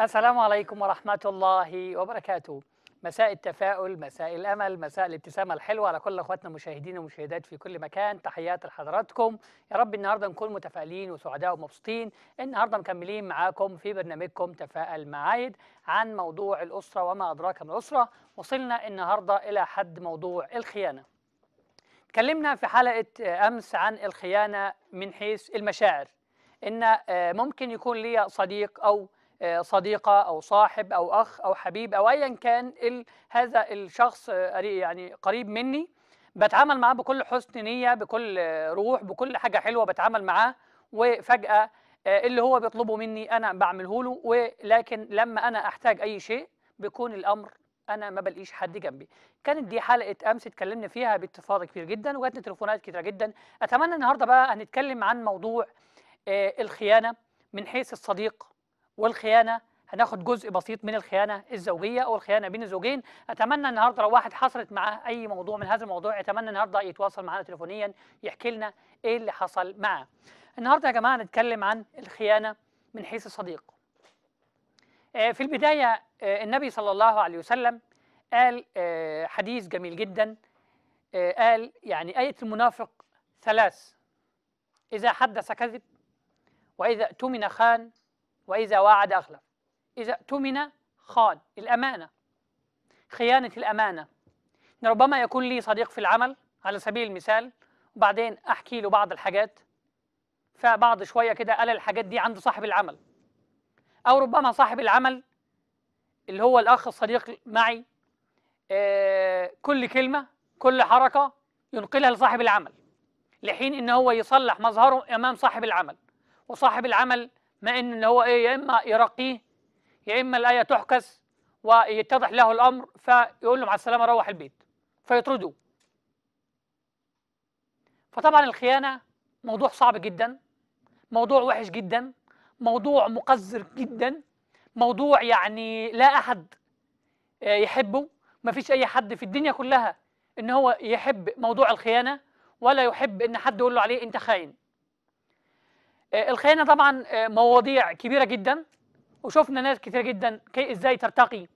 السلام عليكم ورحمة الله وبركاته مساء التفاؤل مساء الأمل مساء الابتسامة الحلوة على كل أخواتنا المشاهدين والمشاهدات في كل مكان تحيات لحضراتكم يا رب النهاردة نكون متفائلين وسعداء ومبسوطين النهاردة مكملين معاكم في برنامجكم تفاءل معايد عن موضوع الأسرة وما أدراك ما الأسرة وصلنا النهاردة إلى حد موضوع الخيانة تكلمنا في حلقة أمس عن الخيانة من حيث المشاعر إن آه، ممكن يكون لي صديق أو آه، صديقة أو صاحب أو أخ أو حبيب أو أيا كان هذا الشخص آه، يعني قريب مني بتعامل معاه بكل حسن نية بكل آه، روح بكل حاجة حلوة بتعامل معاه وفجأة اللي هو بيطلبه مني أنا بعمله له ولكن لما أنا أحتاج أي شيء بيكون الأمر انا ما بلاقيش حد جنبي كانت دي حلقه امس اتكلمنا فيها باتفاق كبير جدا وجاتني تليفونات كتيره جدا اتمنى النهارده بقى هنتكلم عن موضوع الخيانه من حيث الصديق والخيانه هناخد جزء بسيط من الخيانه الزوجيه او الخيانه بين الزوجين اتمنى النهارده لو واحد حصلت معاه اي موضوع من هذا الموضوع اتمنى النهارده يتواصل معانا تليفونيا يحكي لنا ايه اللي حصل معاه النهارده يا جماعه هنتكلم عن الخيانه من حيث الصديق آه، في البدايه آه، النبي صلى الله عليه وسلم قال آه، حديث جميل جدا قال يعني ايه المنافق ثلاث اذا حدث كذب واذا اؤتمن خان وإذا وعد أخلف إذا اؤتمن خان الأمانة خيانة الأمانة إن ربما يكون لي صديق في العمل على سبيل المثال وبعدين أحكي له بعض الحاجات فبعض شوية كده قال الحاجات دي عند صاحب العمل أو ربما صاحب العمل اللي هو الأخ الصديق معي آه كل كلمة كل حركة ينقلها لصاحب العمل لحين إن هو يصلح مظهره أمام صاحب العمل وصاحب العمل ما ان هو ايه يا اما يرقيه يا اما الايه تحكس ويتضح له الامر فيقول له مع السلامه روح البيت فيطردوه فطبعا الخيانه موضوع صعب جدا موضوع وحش جدا موضوع مقذر جدا موضوع يعني لا احد آه، يحبه ما فيش اي حد في الدنيا كلها ان هو يحب موضوع الخيانه ولا يحب ان حد يقول له عليه انت خاين آه، الخيانه طبعا آه، مواضيع كبيره جدا وشفنا ناس كثيره جدا كي ازاي ترتقي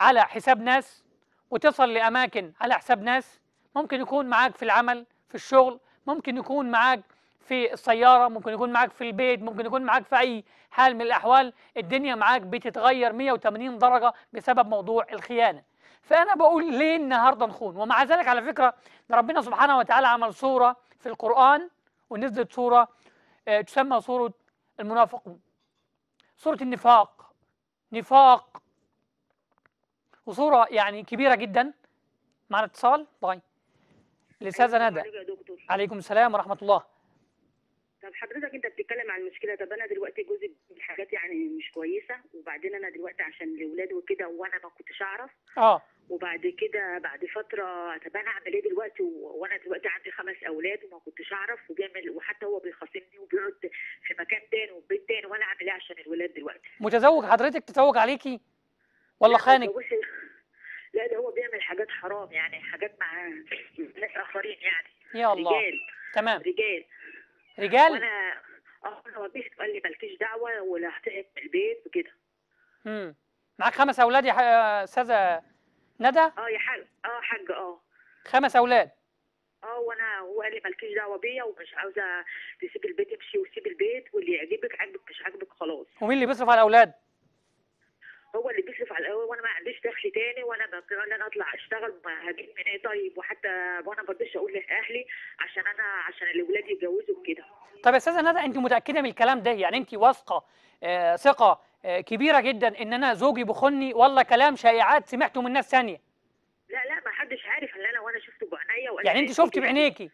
على حساب ناس وتصل لاماكن على حساب ناس ممكن يكون معاك في العمل في الشغل ممكن يكون معاك في السياره ممكن يكون معاك في البيت ممكن يكون معاك في اي حال من الاحوال الدنيا معاك بتتغير 180 درجه بسبب موضوع الخيانه فانا بقول ليه النهارده نخون ومع ذلك على فكره ربنا سبحانه وتعالى عمل صوره في القران ونزلت صوره آه، تسمى سورة المنافقون سورة النفاق نفاق وصورة يعني كبيرة جدا معنا اتصال طيب الأستاذة أيوة، ندى عليكم السلام ورحمة الله طب حضرتك انت بتتكلم عن المشكله طب انا دلوقتي جوزي الحاجات يعني مش كويسه وبعدين انا دلوقتي عشان الاولاد وكده وانا ما كنتش اعرف اه وبعد كده بعد فتره طب انا اعمل ايه دلوقتي وانا دلوقتي عندي خمس اولاد وما كنتش اعرف وبيعمل وحتى هو بيخاصمني وبيقعد في مكان تاني وفي بيت تاني وانا اعمل ايه عشان الولاد دلوقتي متزوج حضرتك تزوج عليكي ولا خانك لا ده هو بيعمل حاجات حرام يعني حاجات مع ناس اخرين يعني يا الله رجال تمام رجال رجال وانا اه هو واجهته قال لي مالكيش دعوه ولا هتعب البيت وكده امم معاك خمس اولاد يا آه، استاذه ندى اه يا حاج اه حاج اه خمس اولاد اه وانا هو قال لي مالكيش دعوه بيا ومش عاوزه تسيب البيت امشي وسيب البيت واللي يعجبك عاجبك مش عاجبك خلاص ومين اللي بيصرف على الاولاد؟ هو اللي بيصرف على الاول وانا ما عنديش دخل تاني وانا بقرر ان انا اطلع اشتغل هجيب من ايه طيب وحتى وانا ما برضيش اقول لاهلي عشان انا عشان الاولاد يتجوزوا كده طب يا استاذه ندى انت متاكده من الكلام ده يعني انت واثقه آه ثقه آه، كبيره جدا ان انا زوجي بخني والله كلام شائعات سمعته من ناس ثانيه لا لا ما حدش عارف الا انا وانا شفته بعينيا يعني انت شفتي بعينيكي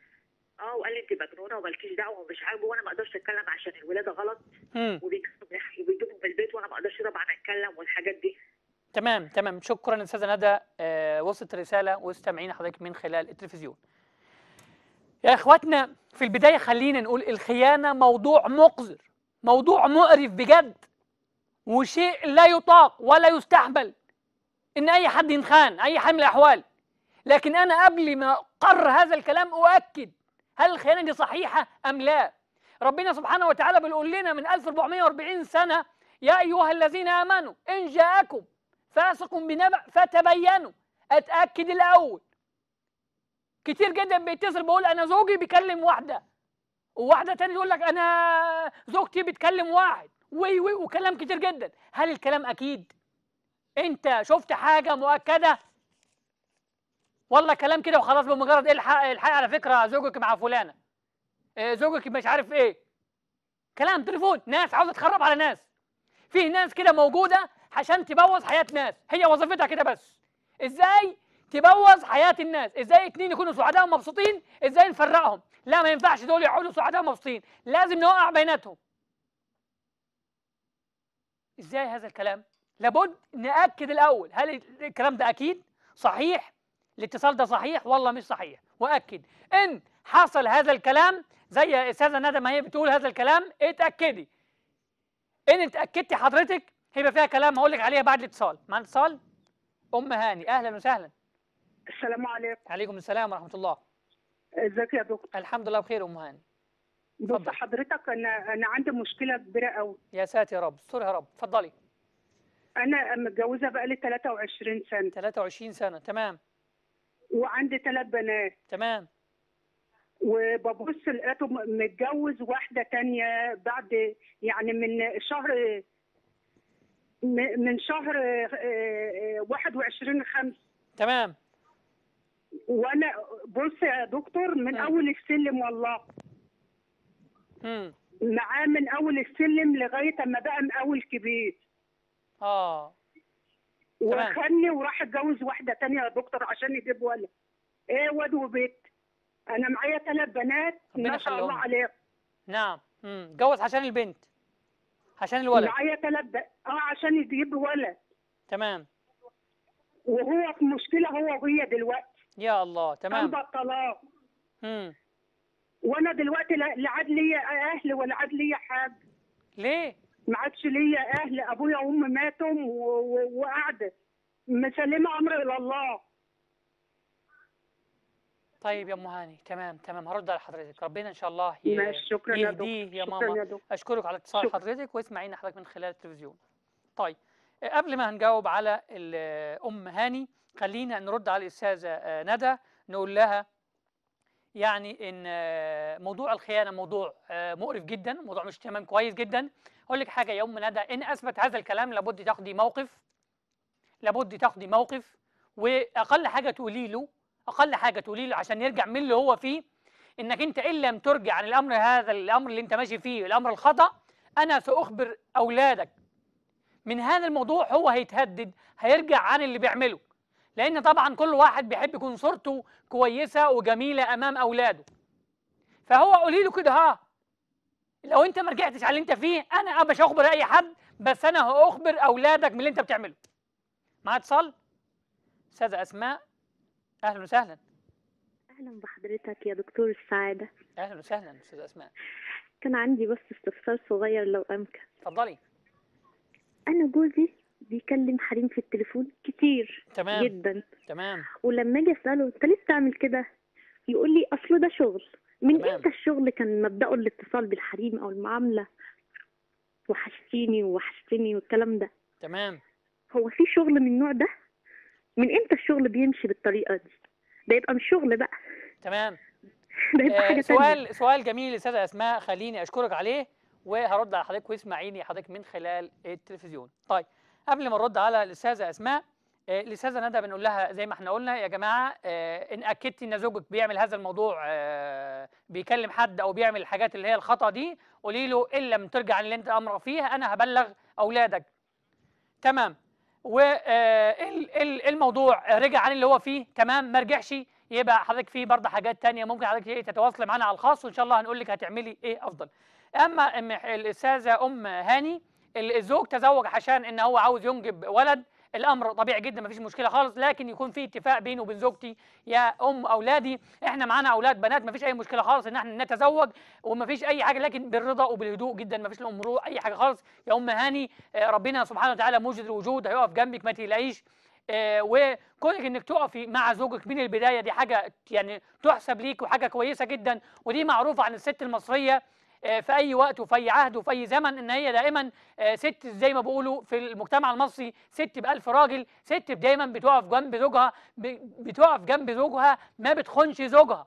اه وقال لي انت مجنونه ومالكيش دعوه ومش عاجبه وانا ما اقدرش اتكلم عشان الولاده غلط وبيجيبهم من البيت وانا ما اقدرش طبعا اتكلم والحاجات دي تمام تمام شكرا استاذه ندى آه وصلت الرساله واستمعين حضرتك من خلال التلفزيون يا اخواتنا في البدايه خلينا نقول الخيانه موضوع مقذر موضوع مقرف بجد وشيء لا يطاق ولا يستحمل ان اي حد ينخان اي حال من الاحوال لكن انا قبل ما اقر هذا الكلام اؤكد هل الخيانه دي صحيحه ام لا ربنا سبحانه وتعالى بيقول لنا من 1440 سنه يا ايها الذين امنوا ان جاءكم فاسق بنبأ فتبينوا اتاكد الاول كتير جدا بيتصل بيقول انا زوجي بيكلم واحده وواحده تاني تقول لك انا زوجتي بتكلم واحد وي وي وكلام كتير جدا هل الكلام اكيد انت شفت حاجه مؤكده والله كلام كده وخلاص بمجرد الحق الحق على فكره زوجك مع فلانه آه، زوجك مش عارف ايه كلام تليفون ناس عاوزه تخرب على ناس في ناس كده موجوده عشان تبوظ حياه ناس هي وظيفتها كده بس ازاي تبوظ حياه الناس ازاي اتنين يكونوا سعداء ومبسوطين ازاي نفرقهم لا ما ينفعش دول يقعدوا سعداء ومبسوطين لازم نوقع بيناتهم ازاي هذا الكلام لابد ناكد الاول هل الكلام ده اكيد صحيح الاتصال ده صحيح والله مش صحيح واكد ان حصل هذا الكلام زي استاذه ندى ما هي بتقول هذا الكلام اتاكدي ان اتاكدتي حضرتك هيبقى فيها كلام هقول لك عليها بعد الاتصال مع اتصال ام هاني اهلا وسهلا السلام عليكم عليكم السلام ورحمه الله ازيك يا دكتور الحمد لله بخير ام هاني بص حضرتك انا انا عندي مشكله كبيره قوي يا ساتر يا رب استرها يا رب اتفضلي انا متجوزه بقى لي 23 سنه 23 سنه تمام وعندي ثلاث بنات تمام وببص لقيته متجوز واحده تانية بعد يعني من شهر من شهر 21 آه، 5 تمام وانا بص يا دكتور من اول السلم والله معاه من اول السلم لغايه اما بقى مقاول كبير اه وخدني وراح اتجوز واحده تانية يا دكتور عشان يجيب ولد ايه واد وبيت انا معايا ثلاث بنات ما شاء الله عليهم نعم اتجوز عشان البنت عشان الولد معايا ثلاث بنات اه عشان يجيب ولد تمام وهو في مشكله هو وهي دلوقتي يا الله تمام طلب الطلاق امم وانا دلوقتي لا عاد ليا اهل ولا عاد ليا حد ليه؟ ما عادش ليا اهل ابويا وامي ماتوا وقعدت مسلمه امري الى الله طيب يا ام هاني تمام تمام هرد على حضرتك ربنا ان شاء الله ماشي شكرا يهديه يا, دو. يا ماما اشكرك على اتصال حضرتك واسمعينا حضرتك من خلال التلفزيون طيب آه، قبل ما هنجاوب على آه، ام هاني خلينا نرد على الاستاذه آه، ندى نقول لها يعني ان آه، موضوع الخيانه موضوع آه، مقرف جدا موضوع مش تمام كويس جدا اقول لك حاجه يوم ندى ان اثبت هذا الكلام لابد تاخدي موقف لابد تاخدي موقف واقل حاجه تقولي له اقل حاجه تقولي له عشان يرجع من اللي هو فيه انك انت ان لم ترجع عن الامر هذا الامر اللي انت ماشي فيه الامر الخطا انا ساخبر اولادك من هذا الموضوع هو هيتهدد هيرجع عن اللي بيعمله لأن طبعا كل واحد بيحب يكون صورته كويسة وجميلة أمام أولاده فهو قولي له كده ها لو أنت ما رجعتش على اللي أنت فيه أنا مش اخبر أي حد بس أنا هأخبر أولادك من اللي أنت بتعمله معايا اتصال أستاذة أسماء أهلا وسهلا أهلا بحضرتك يا دكتور السعادة أهلا وسهلا أستاذة أسماء كان عندي بس استفسار صغير لو أمكن اتفضلي أنا جوزي بيكلم حريم في التليفون كتير تمام جدا تمام ولما اجي اساله انت ليه بتعمل كده يقول لي اصل ده شغل من امتى الشغل كان مبداه الاتصال بالحريم او المعامله وحشتيني ووحشتني والكلام ده تمام هو في شغل من النوع ده من امتى الشغل بيمشي بالطريقه دي ده يبقى مش شغل بقى تمام ده يبقى حاجه آه، سؤال تانية. سؤال جميل استاذه اسماء خليني اشكرك عليه وهرد على حضرتك واسمعيني حضرتك من خلال التلفزيون طيب قبل ما نرد على الاستاذه اسماء آه، الاستاذه ندى بنقول لها زي ما احنا قلنا يا جماعه آه، ان اكدتي ان زوجك بيعمل هذا الموضوع آه، بيكلم حد او بيعمل الحاجات اللي هي الخطا دي قولي له ان لم ترجع عن اللي انت امر فيه انا هبلغ اولادك تمام والموضوع رجع عن اللي هو فيه تمام ما رجعش يبقى حضرتك فيه برضه حاجات تانية ممكن حضرتك ايه تتواصلي معانا على الخاص وان شاء الله هنقول لك هتعملي ايه افضل اما الاستاذه ام هاني الزوج تزوج عشان ان هو عاوز ينجب ولد الامر طبيعي جدا مفيش مشكله خالص لكن يكون في اتفاق بينه وبين زوجتي يا ام اولادي احنا معانا اولاد بنات مفيش اي مشكله خالص ان احنا نتزوج ومفيش اي حاجه لكن بالرضا وبالهدوء جدا مفيش الامر اي حاجه خالص يا ام هاني آه، ربنا سبحانه وتعالى موجد الوجود هيقف جنبك ما تقلقيش آه، وكونك انك تقفي مع زوجك من البدايه دي حاجه يعني تحسب ليك وحاجه كويسه جدا ودي معروفه عن الست المصريه آه، في اي وقت وفي اي عهد وفي اي زمن ان هي دائما آه، ست زي ما بيقولوا في المجتمع المصري ست بألف راجل ست دايما بتقف جنب زوجها بتقف جنب زوجها ما بتخونش زوجها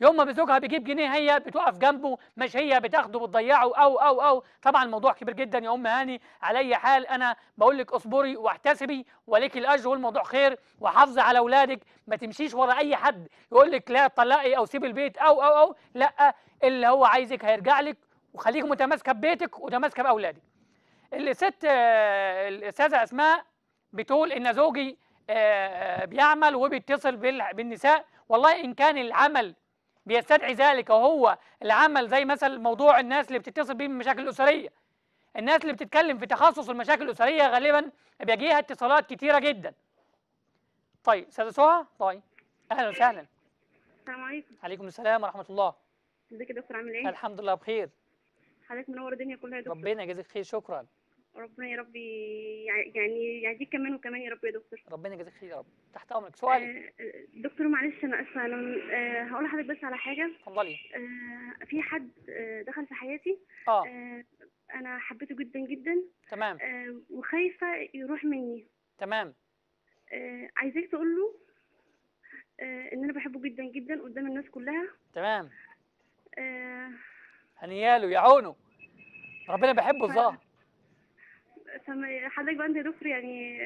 يوم ما بزوجها بيجيب جنيه هي بتقف جنبه مش هي بتاخده بتضيعه او او او طبعا الموضوع كبير جدا يا ام هاني على اي حال انا بقول لك اصبري واحتسبي ولك الاجر والموضوع خير وحافظي على اولادك ما تمشيش ورا اي حد يقول لك لا طلقي او سيبي البيت او او او لا اللي هو عايزك هيرجع لك وخليك متماسكه ببيتك ومتماسكه باولادك الست الاستاذه اسماء بتقول ان زوجي آه، بيعمل وبيتصل بالنساء والله ان كان العمل بيستدعي ذلك وهو العمل زي مثلا موضوع الناس اللي بتتصل بيه بمشاكل الاسريه الناس اللي بتتكلم في تخصص المشاكل الاسريه غالبا بيجيها اتصالات كتيره جدا طيب استاذه سهى طيب اهلا وسهلا السلام عليكم وعليكم السلام ورحمه الله ازيك يا دكتور عامل ايه الحمد لله بخير حضرتك منور الدنيا كلها يا دكتور ربنا يجازيك خير شكرا ربنا يا رب يعني يعزيك كمان وكمان يا رب يا دكتور ربنا يجازيك خير يا رب تحت امرك سؤال آه، آه، دكتور معلش انا اسفه انا آه، هقول لحضرتك بس على حاجه اتفضلي في حد دخل في حياتي اه انا حبيته جدا جدا تمام وخايفه يروح مني تمام عايزاك تقول له ان انا بحبه جدا جدا قدام الناس كلها تمام هنياله يا عونه ربنا بيحبه الظاهر حضرتك بقى انت يعني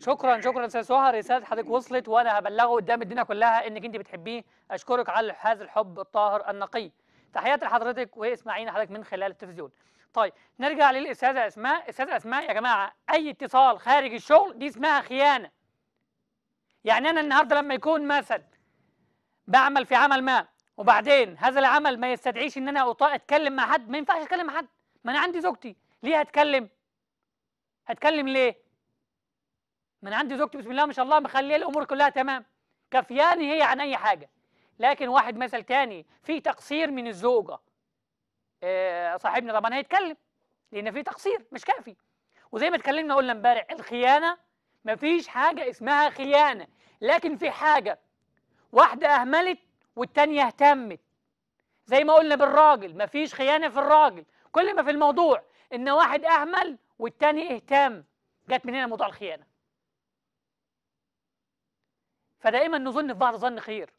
شكرا شكرا استاذ سهى رساله حضرتك وصلت وانا هبلغه قدام الدنيا كلها انك انت بتحبيه اشكرك على هذا الحب الطاهر النقي تحياتي لحضرتك واسمعينا حضرتك من خلال التلفزيون طيب نرجع للاستاذه اسماء استاذه اسماء يا جماعه اي اتصال خارج الشغل دي اسمها خيانه يعني انا النهارده لما يكون مثلا بعمل في عمل ما وبعدين هذا العمل ما يستدعيش ان انا اتكلم مع حد ما ينفعش اتكلم مع حد ما انا عندي زوجتي ليه هتكلم هتكلم ليه ما انا عندي زوجتي بسم الله ما شاء الله مخليه الامور كلها تمام كفياني هي عن اي حاجه لكن واحد مثل تاني في تقصير من الزوجه إيه صاحبنا طبعا هيتكلم لان في تقصير مش كافي وزي ما اتكلمنا قلنا امبارح الخيانه ما فيش حاجه اسمها خيانه لكن في حاجه واحده اهملت والتانيه اهتمت زي ما قلنا بالراجل ما فيش خيانه في الراجل كل ما في الموضوع ان واحد اهمل والتاني اهتام جت من هنا موضوع الخيانه فدائما نظن في بعض ظن خير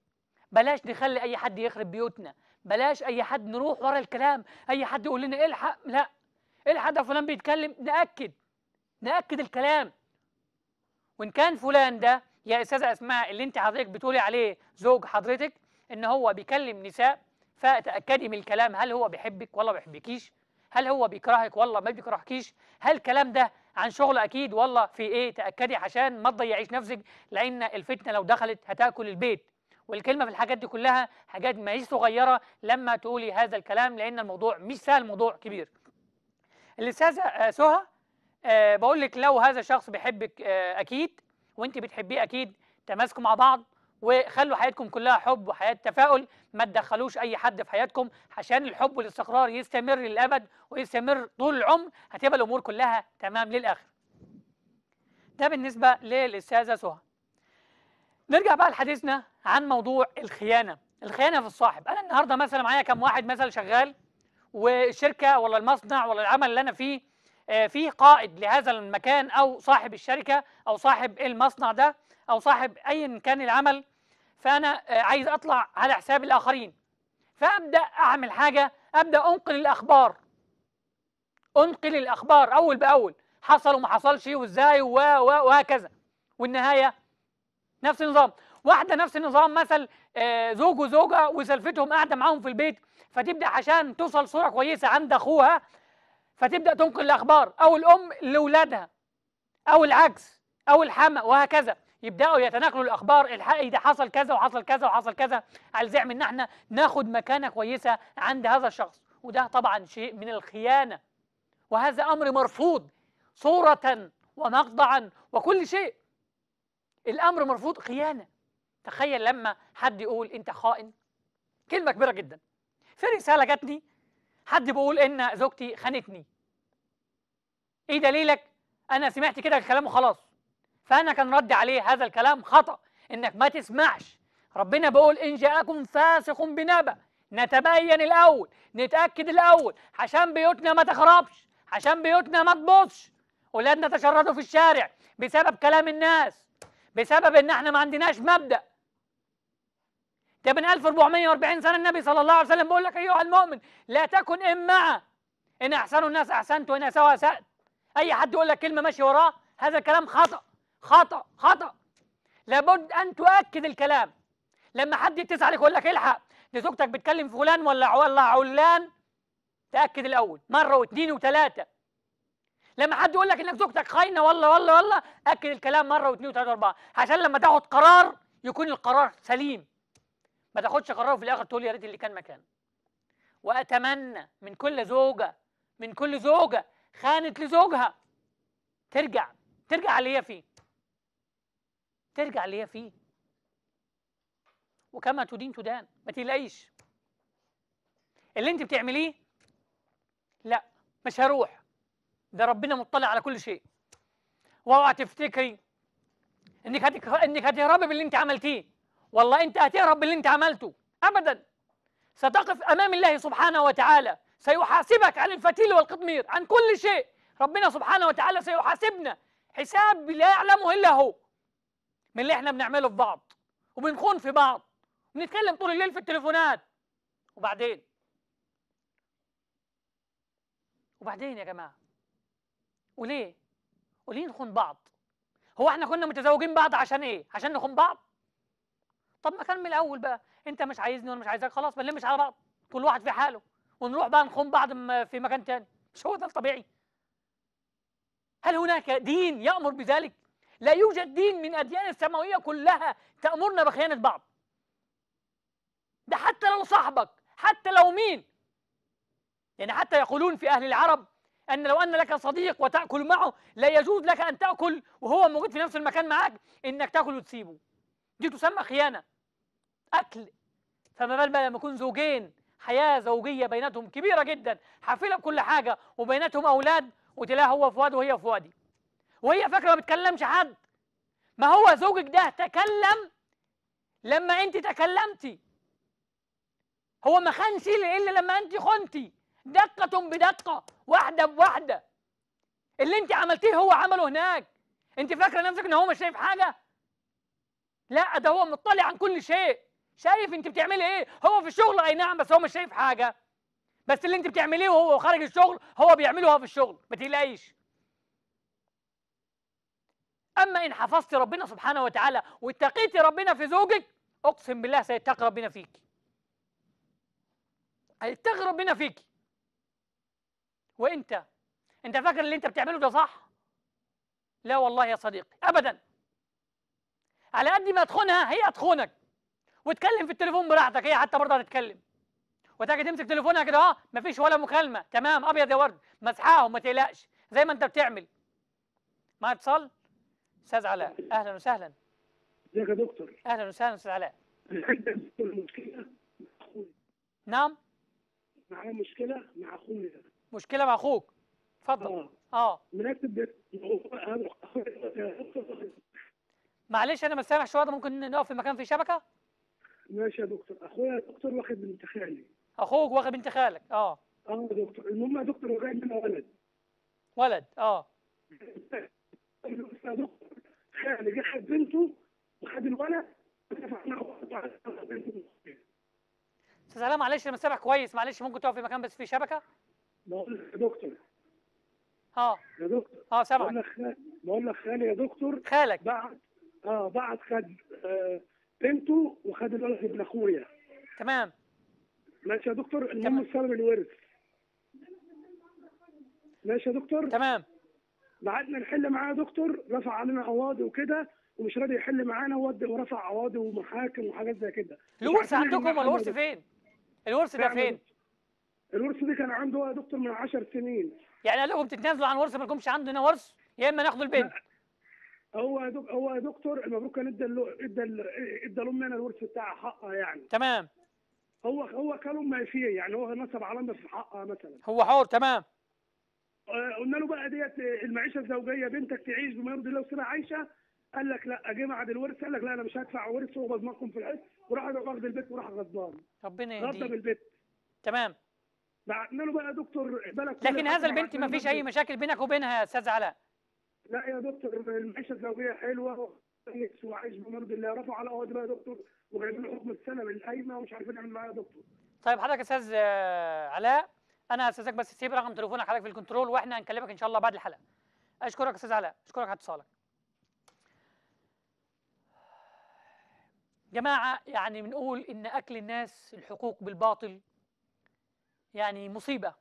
بلاش نخلي اي حد يخرب بيوتنا بلاش اي حد نروح ورا الكلام اي حد يقول لنا الحق لا الحق ده فلان بيتكلم ناكد ناكد الكلام وان كان فلان ده يا استاذه اسماء اللي انت حضرتك بتقولي عليه زوج حضرتك ان هو بيكلم نساء فتاكدي من الكلام هل هو بيحبك ولا ما بيحبكيش هل هو بيكرهك والله ما بيكرهكيش هل الكلام ده عن شغل اكيد والله في ايه تاكدي عشان ما تضيعيش نفسك لان الفتنه لو دخلت هتاكل البيت والكلمه في الحاجات دي كلها حاجات ما هي صغيره لما تقولي هذا الكلام لان الموضوع مش سهل موضوع كبير الاستاذه آه، سهى أه بقول لك لو هذا الشخص بيحبك أه اكيد وانت بتحبيه اكيد تماسكوا مع بعض وخلوا حياتكم كلها حب وحياه تفاؤل ما تدخلوش اي حد في حياتكم عشان الحب والاستقرار يستمر للابد ويستمر طول العمر هتبقى الامور كلها تمام للاخر ده بالنسبه للاستاذه سهى نرجع بقى لحديثنا عن موضوع الخيانه الخيانه في الصاحب انا النهارده مثلا معايا كام واحد مثلا شغال والشركه ولا المصنع ولا العمل اللي انا فيه آه، في قائد لهذا المكان او صاحب الشركه او صاحب المصنع ده او صاحب ايا كان العمل فأنا آه، عايز أطلع على حساب الآخرين فأبدأ أعمل حاجة أبدأ أنقل الأخبار أنقل الأخبار أول بأول حصل وما حصلش وإزاي وهكذا والنهاية نفس النظام واحدة نفس النظام مثل آه، زوج وزوجة وسلفتهم قاعدة معاهم في البيت فتبدأ عشان توصل صورة كويسة عند أخوها فتبدأ تنقل الأخبار أو الأم لأولادها أو العكس أو الحما وهكذا يبداوا يتناقلوا الاخبار الحقي ده حصل كذا وحصل كذا وحصل كذا على زعم ان احنا ناخد مكانه كويسه عند هذا الشخص وده طبعا شيء من الخيانه وهذا امر مرفوض صوره ومقطعا وكل شيء الامر مرفوض خيانه تخيل لما حد يقول انت خائن كلمه كبيره جدا في رساله جاتني حد بيقول ان زوجتي خانتني ايه دليلك انا سمعت كده الكلام وخلاص فأنا كان ردي عليه هذا الكلام خطأ إنك ما تسمعش ربنا بيقول إن جاءكم فاسق بنبأ نتبين الأول نتأكد الأول عشان بيوتنا ما تخربش عشان بيوتنا ما تبوظش ولادنا تشردوا في الشارع بسبب كلام الناس بسبب إن إحنا ما عندناش مبدأ ده من 1440 سنة النبي صلى الله عليه وسلم بيقول لك أيها المؤمن لا تكن إمعة إن أحسن الناس أحسنت وإن اساءوا اساءت أي حد يقول لك كلمة ماشي وراه هذا الكلام خطأ خطأ خطأ لابد أن تؤكد الكلام لما حد يتسع عليك ويقول لك الحق دي زوجتك بتكلم فلان ولا ولا علان تأكد الأول مرة واثنين وثلاثة لما حد يقول لك إنك زوجتك خاينة والله والله والله أكد الكلام مرة واثنين وثلاثة وأربعة عشان لما تاخد قرار يكون القرار سليم ما تاخدش قرار في الآخر تقول يا ريت اللي كان مكانه وأتمنى من كل زوجة من كل زوجة خانت لزوجها ترجع ترجع اللي هي فيه ترجع ليا فيه وكما تدين تدان ما تلاقيش اللي انت بتعمليه لا مش هروح ده ربنا مطلع على كل شيء واوعى تفتكري انك هتك... انك هتهربي باللي انت عملتيه والله انت هتهرب باللي انت عملته ابدا ستقف امام الله سبحانه وتعالى سيحاسبك عن الفتيل والقطمير عن كل شيء ربنا سبحانه وتعالى سيحاسبنا حساب لا يعلمه الا هو من اللي احنا بنعمله في بعض وبنخون في بعض وبنتكلم طول الليل في التليفونات وبعدين وبعدين يا جماعه وليه وليه نخون بعض هو احنا كنا متزوجين بعض عشان ايه عشان نخون بعض طب ما كان من الاول بقى انت مش عايزني وانا مش عايزك خلاص ما نلمش على بعض كل واحد في حاله ونروح بقى نخون بعض في مكان تاني مش هو ده الطبيعي هل هناك دين يأمر بذلك لا يوجد دين من أديان السماوية كلها تأمرنا بخيانة بعض ده حتى لو صاحبك حتى لو مين يعني حتى يقولون في أهل العرب أن لو أن لك صديق وتأكل معه لا يجوز لك أن تأكل وهو موجود في نفس المكان معك إنك تأكل وتسيبه دي تسمى خيانة أكل فما بال ما لما يكون زوجين حياة زوجية بيناتهم كبيرة جدا حافلة بكل حاجة وبيناتهم أولاد وتلاه هو في وهي في وادي وهي فاكره ما بتكلمش حد ما هو زوجك ده تكلم لما انت تكلمتي هو ما خانش الا لما انت خنتي دقه بدقه واحده بواحده اللي انت عملتيه هو عمله هناك انت فاكره نفسك ان هو مش شايف حاجه لا ده هو مطلع عن كل شيء شايف انت بتعملي ايه هو في الشغل اي نعم بس هو مش شايف حاجه بس اللي انت بتعمليه وهو خارج الشغل هو بيعمله وهو في الشغل ما تقلقيش أما إن حفظت ربنا سبحانه وتعالى واتقيت ربنا في زوجك أقسم بالله سيتقي ربنا فيك هيتقي ربنا فيك وأنت أنت فاكر اللي أنت بتعمله ده صح؟ لا والله يا صديقي أبدا على قد ما تخونها هي تخونك وتكلم في التليفون براحتك هي حتى برضه هتتكلم وتجي تمسك تليفونها كده اه مفيش ولا مكالمه تمام ابيض يا ورد مسحاهم ما تقلقش زي ما انت بتعمل ما اتصال استاذ علاء اهلا وسهلا ازيك يا دكتور اهلا وسهلا استاذ علاء نعم معايا مشكله مع اخويا مشكله مع اخوك اتفضل اه اه مرتب معلش انا ما سامعش واضح ممكن نقف في مكان في شبكه ماشي يا دكتور اخويا دكتور واخد بنت خالي اخوك واخد بنت خالك اه اه يا دكتور المهم يا دكتور وجاي منها ولد ولد اه يعني جه خد بنته وخد الولد استاذ علاء معلش انا سامعك كويس معلش ممكن تقف في مكان بس في شبكه بقول يا دكتور اه يا دكتور اه سامعك بقول لك خالي بقول لك خالي يا دكتور خالك بعد اه بعد خد آه بنته وخد الولد ابن اخويا تمام ماشي يا دكتور المهم السبب الورث ماشي يا دكتور تمام قعدنا نحل معاه دكتور رفع علينا قواضي وكده ومش راضي يحل معانا ورفع قواضي ومحاكم وحاجات زي كده الورث عندكم الورث فين؟ الورث ده فين؟ الورث دي كان عنده يا دكتور من 10 سنين يعني قال لكم عن ورث ما لكمش عندنا ورث يا اما ناخد البنت هو هو يا دكتور المبروك كان ادى ادى ادى لامي انا الورث بتاعها حقها يعني تمام هو هو كان ما فيه يعني هو نصب علامه في حقها مثلا هو حور تمام آه، قلنا له بقى ديت المعيشه الزوجيه بنتك تعيش بما يرضي الله وسيبها عايشه قال لك لا جه بعد الورث قال لك لا انا مش هدفع ورث وبضمنكم في الحيط وراح واخد البيت وراح غضبان ربنا يهديك غضب البيت تمام بعتنا له بقى دكتور بالك لكن هذا البنت ما فيش اي مشاكل بينك وبينها يا استاذ علاء لا يا دكتور المعيشه الزوجيه حلوه كويس وعايش بمرض الله رفعوا على قواضي بقى يا دكتور وجايبين حكم السنه من القايمه ومش عارفين نعمل معايا يا دكتور طيب حضرتك يا استاذ آه، علاء انا استاذك بس سيب رقم تليفونك حضرتك في الكنترول واحنا هنكلمك ان شاء الله بعد الحلقه اشكرك استاذ علاء اشكرك على اتصالك جماعه يعني بنقول ان اكل الناس الحقوق بالباطل يعني مصيبه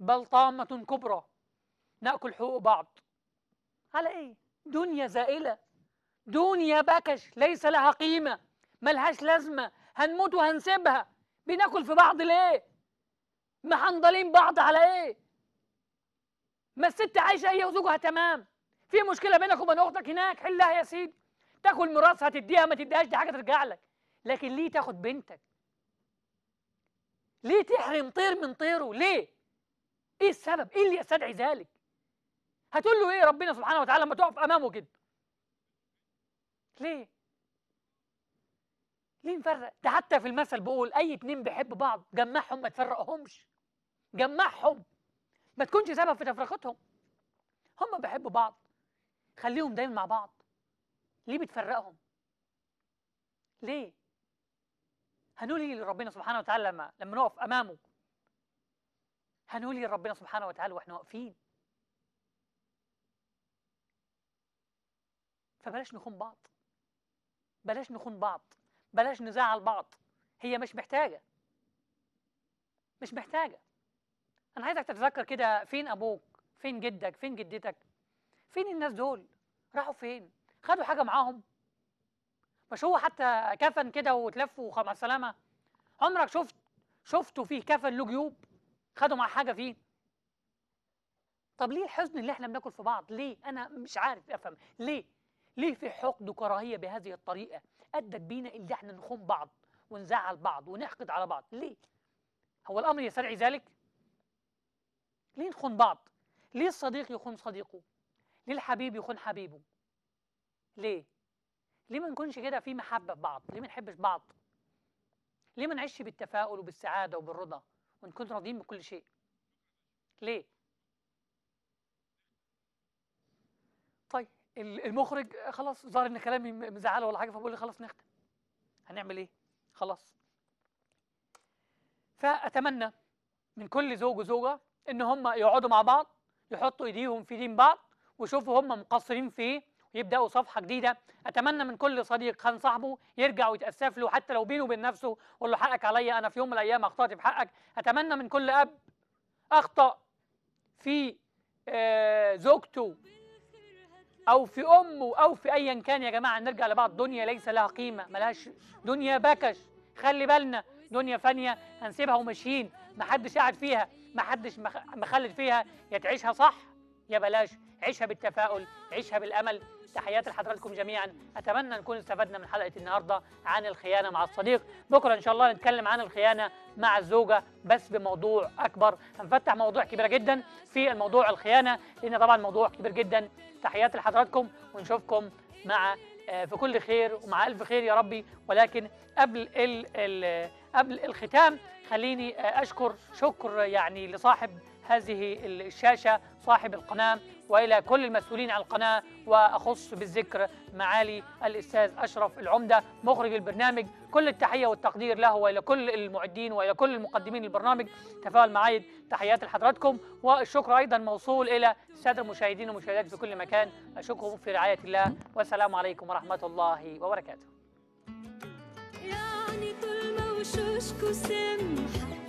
بل طامه كبرى ناكل حقوق بعض على ايه دنيا زائله دنيا بكش ليس لها قيمه ملهاش لازمه هنموت وهنسيبها بناكل في بعض ليه محنضلين بعض على ايه ما الست عايشه هي وزوجها تمام في مشكله بينك وبين اختك هناك حلها يا سيدي تاكل ميراثها تديها ما تديهاش دي حاجه ترجع لك لكن ليه تاخد بنتك ليه تحرم طير من طيره ليه ايه السبب ايه اللي يستدعي ذلك هتقول له ايه ربنا سبحانه وتعالى لما تقف امامه كده ليه ليه نفرق ده حتى في المثل بقول اي اتنين بيحبوا بعض جمعهم ما تفرقهمش جمعهم ما تكونش سبب في تفرقتهم هم بيحبوا بعض خليهم دايما مع بعض ليه بتفرقهم ليه هنقول ايه لربنا سبحانه وتعالى لما لما نقف امامه هنقول ايه لربنا سبحانه وتعالى واحنا واقفين فبلاش نخون بعض بلاش نخون بعض بلاش نزعل بعض هي مش محتاجة مش محتاجة أنا عايزك تتذكر كده فين أبوك فين جدك فين جدتك فين الناس دول راحوا فين خدوا حاجة معاهم مش هو حتى كفن كده وتلف مع السلامة عمرك شفت شفته فيه كفن له جيوب خدوا معاه حاجة فيه طب ليه الحزن اللي احنا بناكل في بعض ليه انا مش عارف افهم ليه ليه في حقد وكراهية بهذه الطريقة أدت بينا إن احنا نخون بعض ونزعل بعض ونحقد على بعض ليه؟ هو الأمر يستدعي ذلك؟ ليه نخون بعض؟ ليه الصديق يخون صديقه؟ ليه الحبيب يخون حبيبه؟ ليه؟ ليه ما نكونش كده في محبة في بعض؟ ليه ما نحبش بعض؟ ليه ما نعيش بالتفاؤل وبالسعادة وبالرضا ونكون راضيين بكل شيء؟ ليه؟ المخرج خلاص ظهر ان كلامي مزعله ولا حاجه فبقول لي خلاص نختم هنعمل ايه خلاص فاتمنى من كل زوج وزوجه ان هم يقعدوا مع بعض يحطوا ايديهم في دين بعض ويشوفوا هم مقصرين في ايه ويبداوا صفحه جديده اتمنى من كل صديق كان صاحبه يرجع ويتاسف له حتى لو بينه وبين نفسه يقول له حقك عليا انا في يوم من الايام اخطات بحقك اتمنى من كل اب اخطا في آه، زوجته أو في أمه أو في أيا كان يا جماعة نرجع لبعض دنيا ليس لها قيمة ملهاش دنيا بكش خلي بالنا دنيا فانية هنسيبها وماشيين محدش قاعد فيها محدش مخلد فيها يا تعيشها صح يا بلاش عيشها بالتفاؤل عيشها بالأمل تحياتي لحضراتكم جميعا اتمنى نكون استفدنا من حلقه النهارده عن الخيانه مع الصديق بكره ان شاء الله نتكلم عن الخيانه مع الزوجه بس بموضوع اكبر هنفتح موضوع كبيره جدا في الموضوع الخيانه لان طبعا موضوع كبير جدا تحياتي لحضراتكم ونشوفكم مع آه، في كل خير ومع الف خير يا ربي ولكن قبل الـ الـ قبل الختام خليني آه، اشكر شكر يعني لصاحب هذه الشاشة صاحب القناة وإلى كل المسؤولين عن القناة وأخص بالذكر معالي الأستاذ أشرف العمدة مخرج البرنامج كل التحية والتقدير له وإلى كل المعدين وإلى كل المقدمين البرنامج تفاعل معايد تحياتي لحضراتكم والشكر أيضا موصول إلى السادة المشاهدين والمشاهدات في كل مكان أشكركم في رعاية الله والسلام عليكم ورحمة الله وبركاته يعني طول ما وشوشكو سمحت